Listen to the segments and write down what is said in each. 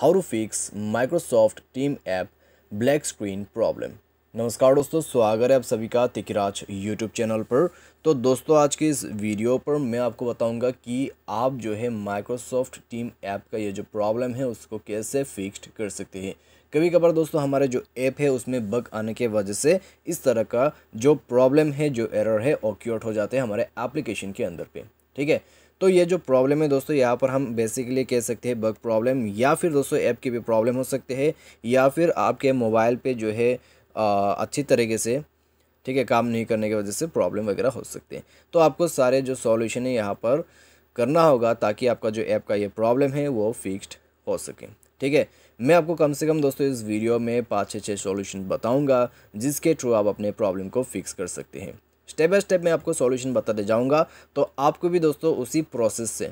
how to fix Microsoft team app black screen problem नमस्कार दोस्तों स्वागत है आप सभी का तिकराज यूट्यूब चैनल पर तो दोस्तों आज के इस वीडियो पर मैं आपको बताऊंगा कि आप जो है माइक्रोसॉफ्ट टीम ऐप का ये जो प्रॉब्लम है उसको कैसे फिक्स्ड कर सकते हैं कभी कभार दोस्तों हमारे जो ऐप है उसमें बग आने के वजह से इस तरह का जो प्रॉब्लम है जो एरर है ऑक्यूट हो जाते हैं हमारे एप्लीकेशन के अंदर पे ठीक है तो ये जो प्रॉब्लम है दोस्तों यहाँ पर हम बेसिकली कह सकते हैं बग प्रॉब्लम या फिर दोस्तों ऐप की भी प्रॉब्लम हो सकते हैं या फिर आपके मोबाइल पर जो है आ, अच्छी तरीके से ठीक है काम नहीं करने की वजह से प्रॉब्लम वगैरह हो सकते हैं तो आपको सारे जो सॉल्यूशन है यहाँ पर करना होगा ताकि आपका जो ऐप का ये प्रॉब्लम है वो फिक्सड हो सके ठीक है मैं आपको कम से कम दोस्तों इस वीडियो में पाँच छः छः सॉल्यूशन बताऊँगा जिसके थ्रू आप अपने प्रॉब्लम को फिक्स कर सकते हैं स्टेप बाय स्टेप मैं आपको सॉल्यूशन बताते जाऊंगा तो आपको भी दोस्तों उसी प्रोसेस से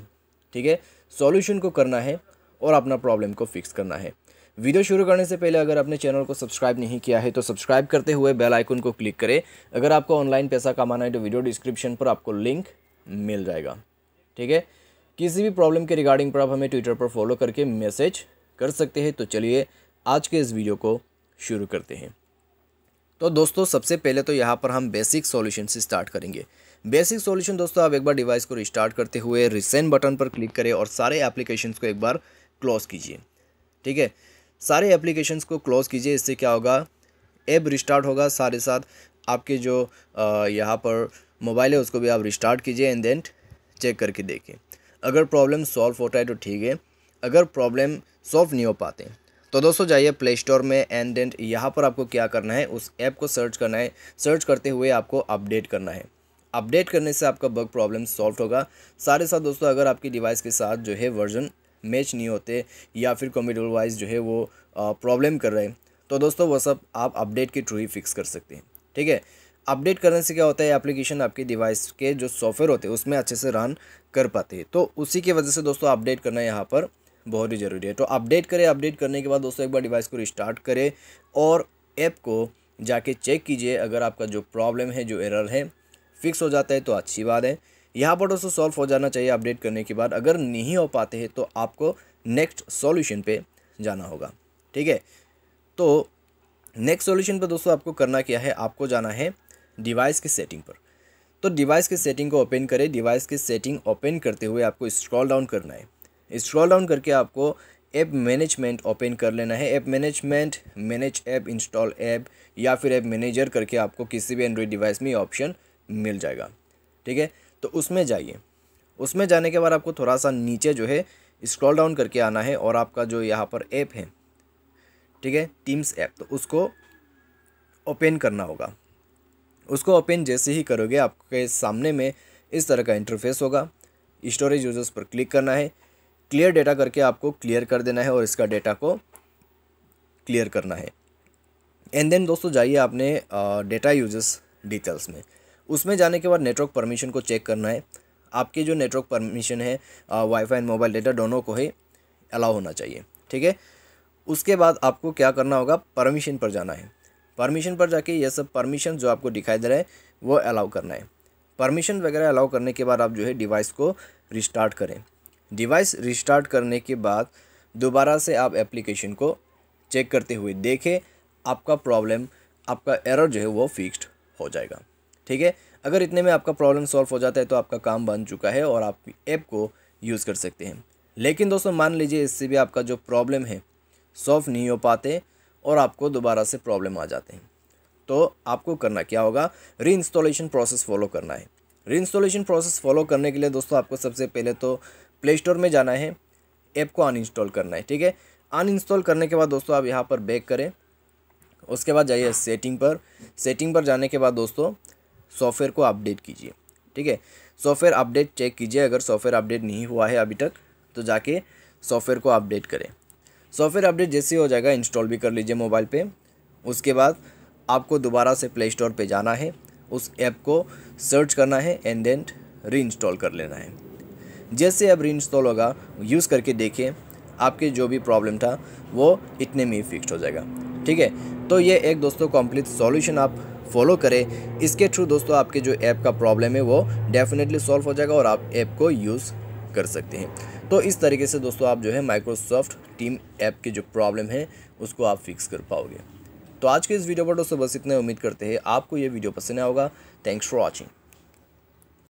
ठीक है सॉल्यूशन को करना है और अपना प्रॉब्लम को फिक्स करना है वीडियो शुरू करने से पहले अगर आपने चैनल को सब्सक्राइब नहीं किया है तो सब्सक्राइब करते हुए बेल आइकन को क्लिक करें अगर आपको ऑनलाइन पैसा कमाना है तो वीडियो डिस्क्रिप्शन पर आपको लिंक मिल जाएगा ठीक है किसी भी प्रॉब्लम के रिगार्डिंग पर आप हमें ट्विटर पर फॉलो करके मैसेज कर सकते हैं तो चलिए आज के इस वीडियो को शुरू करते हैं तो दोस्तों सबसे पहले तो यहाँ पर हम बेसिक सॉल्यूशन से स्टार्ट करेंगे बेसिक सॉल्यूशन दोस्तों आप एक बार डिवाइस को रिस्टार्ट करते हुए रिसेंट बटन पर क्लिक करें और सारे एप्लीकेशंस को एक बार क्लोज कीजिए ठीक है सारे एप्लीकेशंस को क्लोज कीजिए इससे क्या होगा ऐप रिस्टार्ट होगा सारे साथ आपके जो यहाँ पर मोबाइल है उसको भी आप रिस्टार्ट कीजिए एंड देन चेक करके देखिए अगर प्रॉब्लम सॉल्व होता है तो ठीक है अगर प्रॉब्लम सॉल्व नहीं हो पाते तो दोस्तों जाइए प्ले स्टोर में एंड एंड यहाँ पर आपको क्या करना है उस ऐप को सर्च करना है सर्च करते हुए आपको अपडेट करना है अपडेट करने से आपका बग प्रॉब्लम सॉल्व होगा सारे साथ दोस्तों अगर आपकी डिवाइस के साथ जो है वर्जन मैच नहीं होते या फिर कंप्यूटर वाइज जो है वो प्रॉब्लम कर रहे हैं तो दोस्तों वो सब आप अपडेट के थ्रू ही फिक्स कर सकते हैं ठीक है अपडेट करने से क्या होता है एप्लीकेशन आपके डिवाइस के जो सॉफ्टवेयर होते हैं उसमें अच्छे से रन कर पाते हैं तो उसी की वजह से दोस्तों अपडेट करना यहाँ पर बहुत ही ज़रूरी है तो अपडेट करें अपडेट करने के बाद दोस्तों एक बार डिवाइस को रिस्टार्ट करें और ऐप को जाके चेक कीजिए अगर आपका जो प्रॉब्लम है जो एरर है फिक्स हो जाता है तो अच्छी बात है यहाँ पर दोस्तों सॉल्व हो जाना चाहिए अपडेट करने के बाद अगर नहीं हो पाते हैं तो आपको नेक्स्ट सॉल्यूशन पे जाना होगा ठीक है तो नेक्स्ट सॉल्यूशन पर दोस्तों आपको करना क्या है आपको जाना है डिवाइस की सेटिंग पर तो डिवाइस की सेटिंग को ओपन करें डिवाइस की सेटिंग ओपन करते हुए आपको स्क्रॉल डाउन करना है स्क्रॉल डाउन करके आपको ऐप मैनेजमेंट ओपन कर लेना है app management manage app install app या फिर ऐप मैनेजर करके आपको किसी भी एंड्रॉयड डिवाइस में ऑप्शन मिल जाएगा ठीक है तो उसमें जाइए उसमें जाने के बाद आपको थोड़ा सा नीचे जो है स्क्रॉल डाउन करके आना है और आपका जो यहाँ पर ऐप है ठीक है टीम्स ऐप तो उसको ओपन करना होगा उसको ओपन जैसे ही करोगे आपके सामने में इस तरह का इंटरफेस होगा स्टोरेज यूजर्स पर क्लिक करना है क्लियर डेटा करके आपको क्लियर कर देना है और इसका डेटा को क्लियर करना है एंड देन दोस्तों जाइए आपने डेटा यूजेस डिटेल्स में उसमें जाने के बाद नेटवर्क परमिशन को चेक करना है आपके जो नेटवर्क परमिशन है वाईफाई एंड मोबाइल डेटा दोनों को ही अलाउ होना चाहिए ठीक है उसके बाद आपको क्या करना होगा परमिशन पर जाना है परमिशन पर जाके ये सब परमिशन जो आपको दिखाई दे रहा है वो अलाउ करना है परमिशन वगैरह अलाउ करने के बाद आप जो है डिवाइस को रिस्टार्ट करें डिवाइस रिस्टार्ट करने के बाद दोबारा से आप एप्लीकेशन को चेक करते हुए देखें आपका प्रॉब्लम आपका एरर जो है वो फिक्स्ड हो जाएगा ठीक है अगर इतने में आपका प्रॉब्लम सॉल्व हो जाता है तो आपका काम बन चुका है और आप ऐप को यूज़ कर सकते हैं लेकिन दोस्तों मान लीजिए इससे भी आपका जो प्रॉब्लम है सॉल्व नहीं हो पाते और आपको दोबारा से प्रॉब्लम आ जाते हैं तो आपको करना क्या होगा री इंस्टॉलेशन प्रोसेस फॉलो करना है री इंस्टॉलेशन प्रोसेस फॉलो करने के लिए दोस्तों आपको सबसे पहले तो प्ले स्टोर में जाना है ऐप को अनइंस्टॉल करना है ठीक है अनइंस्टॉल करने के बाद दोस्तों आप यहाँ पर बैक करें उसके बाद जाइए सेटिंग पर सेटिंग पर जाने के बाद दोस्तों सॉफ्टवेयर को अपडेट कीजिए ठीक है सॉफ्टवेयर अपडेट चेक कीजिए अगर सॉफ्टवेयर अपडेट नहीं हुआ है अभी तक तो जाके सॉफ्टवेयर को अपडेट करें सॉफ्टवेयर अपडेट जैसे हो जाएगा इंस्टॉल भी कर लीजिए मोबाइल पे उसके बाद आपको दोबारा से प्ले स्टोर पर जाना है उस ऐप को सर्च करना है एंड देन री इंस्टॉल कर लेना है जैसे अब री इंस्टॉल होगा यूज़ करके देखें आपके जो भी प्रॉब्लम था वो इतने में ही फिक्स हो जाएगा ठीक है तो ये एक दोस्तों कॉम्प्लीट सॉल्यूशन आप फॉलो करें इसके थ्रू दोस्तों आपके जो ऐप का प्रॉब्लम है वो डेफिनेटली सॉल्व हो जाएगा और आप ऐप को यूज़ कर सकते हैं तो इस तरीके से दोस्तों आप जो है माइक्रोसॉफ्ट टीम ऐप की जो प्रॉब्लम है उसको आप फिक्स कर पाओगे तो आज के इस वीडियो पर दोस्तों बस इतने उम्मीद करते हैं आपको ये वीडियो पसंद आया होगा थैंक्स फॉर वॉचिंग